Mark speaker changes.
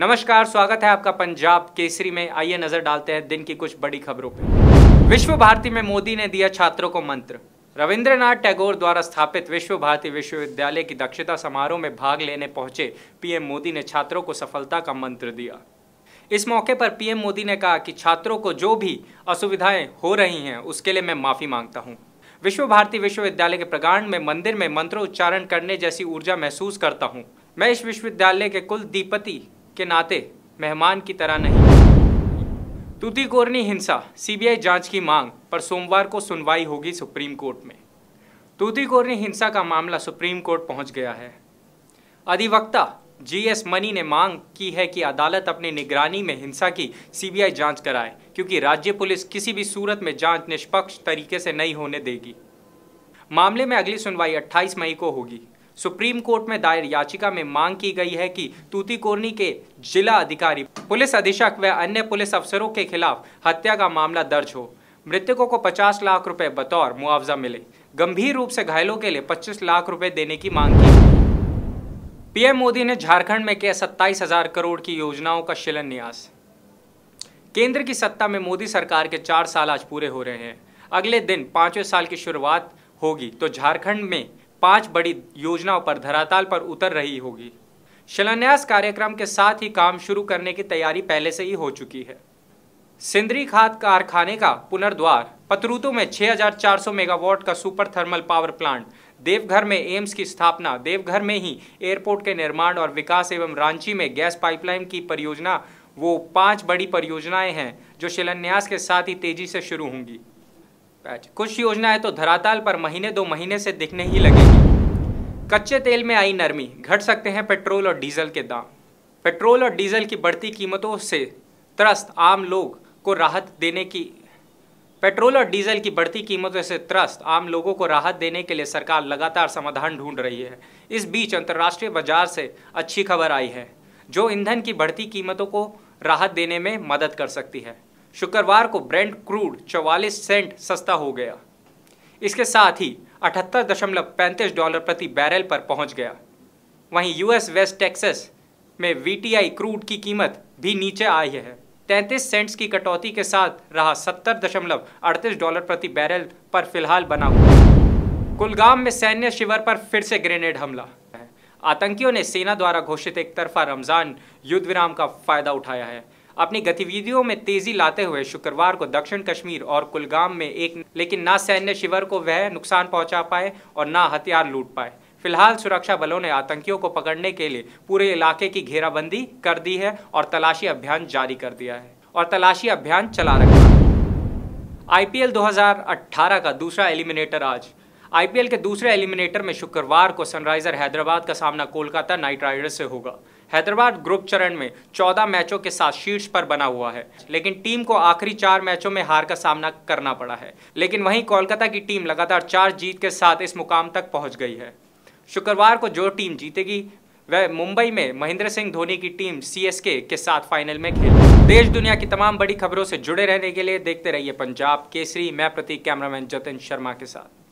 Speaker 1: नमस्कार स्वागत है आपका पंजाब केसरी में आइए नजर डालते हैं दिन की कुछ बड़ी खबरों पर विश्व भारती में मोदी ने दिया छात्रों को मंत्र रविंद्रनाथ टैगोर द्वारा स्थापित विश्व भारती विश्वविद्यालय की दक्षता समारोह में भाग लेने पहुंचे पीएम मोदी ने छात्रों को सफलता का मंत्र दिया इस मौके पर पीएम मोदी ने कहा कि छात्रों को जो भी असुविधाएं हो रही हैं उसके लिए मैं माफ़ी मांगता हूं। विश्व भारती विश्वविद्यालय के प्रगाण में मंदिर में मंत्रोच्चारण करने जैसी ऊर्जा महसूस करता हूं। मैं इस विश्वविद्यालय के कुल दीपति के नाते मेहमान की तरह नहीं तूतीकोरनी हिंसा सीबीआई जांच की मांग पर सोमवार को सुनवाई होगी सुप्रीम कोर्ट में तूतीकोरनी हिंसा का मामला सुप्रीम कोर्ट पहुंच गया है अधिवक्ता जीएस मनी ने मांग की है कि अदालत अपनी निगरानी में हिंसा की सीबीआई जांच कराए क्योंकि राज्य पुलिस किसी भी सूरत में जांच निष्पक्ष तरीके से नहीं होने देगी मामले में अगली सुनवाई 28 मई को होगी सुप्रीम कोर्ट में दायर याचिका में मांग की गई है कि तूतीकोरनी के जिला अधिकारी पुलिस अधीक्षक व अन्य पुलिस अफसरों के खिलाफ हत्या का मामला दर्ज हो मृतकों को 50 लाख रुपए बतौर मुआवजा मिले गंभीर रूप से घायलों के लिए 25 लाख रुपए देने की मांग की पीएम मोदी ने झारखंड में किया सत्ताईस हजार करोड़ की योजनाओं का शिलान्यास केंद्र की सत्ता में मोदी सरकार के चार साल आज पूरे हो रहे हैं अगले दिन पांचवें साल की शुरुआत होगी तो झारखंड में पांच बड़ी योजनाओं पर धरातल पर उतर रही होगी शिलान्यास कार्यक्रम के साथ ही काम शुरू करने की तैयारी पहले से ही हो चुकी है सिंदरी खाद कारखाने का पुनर्द्वार पतरूतों में 6,400 मेगावाट का super thermal power plant Deoghar में एम्स की स्थापना देवघर में ही एयरपोर्ट के निर्माण और विकास एवं रांची में गैस पाइपलाइन की परियोजना वो पांच बड़ी परियोजनाएं हैं जो शिलान्यास के साथ ही तेजी से शुरू होंगी पैच कुछ योजनाएं तो धरातल पर महीने दो महीने से दिखने ही लगेगी कच्चे तेल में आई नरमी घट सकते हैं पेट्रोल और डीजल के दाम पेट्रोल और डीजल की बढ़ती कीमतों से त्रस्त आम लोग को राहत देने की पेट्रोल और डीजल की बढ़ती कीमतों से त्रस्त आम लोगों को राहत देने के लिए सरकार लगातार समाधान ढूंढ रही है इस बीच अंतर्राष्ट्रीय बाजार से अच्छी खबर आई है जो ईंधन की बढ़ती कीमतों को राहत देने में मदद कर सकती है शुक्रवार को ब्रेंड क्रूड 44 सेंट सस्ता हो गया इसके साथ ही अठहत्तर डॉलर प्रति बैरल पर पहुंच गया वहीं यूएस वेस्ट टेक्सस में वीटीआई क्रूड की कीमत भी नीचे आई है 33 सेंट्स की कटौती के साथ रहा सत्तर दशमलव अड़तीस डॉलर प्रति बैरल पर फिलहाल बना हुआ कुलगाम में सैन्य शिविर पर फिर से ग्रेनेड हमला आतंकियों ने सेना द्वारा घोषित एक तरफा रमजान युद्ध विराम का फायदा उठाया है अपनी गतिविधियों में तेजी लाते हुए शुक्रवार को दक्षिण कश्मीर और कुलगाम में एक लेकिन न सैन्य शिविर को वह नुकसान पहुंचा पाए और न हथियार लूट पाए फिलहाल सुरक्षा बलों ने आतंकियों को पकड़ने के लिए पूरे इलाके की घेराबंदी कर दी है और तलाशी अभियान जारी कर दिया है और तलाशी अभियान चला रखा है आईपीएल 2018 का दूसरा एलिमिनेटर आज आईपीएल के दूसरे एलिमिनेटर में शुक्रवार को सनराइजर हैदराबाद का सामना कोलकाता नाइट राइडर्स से होगा हैदराबाद ग्रुप चरण में चौदह मैचों के साथ शीर्ष पर बना हुआ है लेकिन टीम को आखिरी चार मैचों में हार का सामना करना पड़ा है लेकिन वहीं कोलकाता की टीम लगातार चार जीत के साथ इस मुकाम तक पहुंच गई है शुक्रवार को जो टीम जीतेगी वह मुंबई में महेंद्र सिंह धोनी की टीम सीएसके के साथ फाइनल में खेले देश दुनिया की तमाम बड़ी खबरों से जुड़े रहने के लिए देखते रहिए पंजाब केसरी मैं प्रतीक कैमरामैन जतिन शर्मा के साथ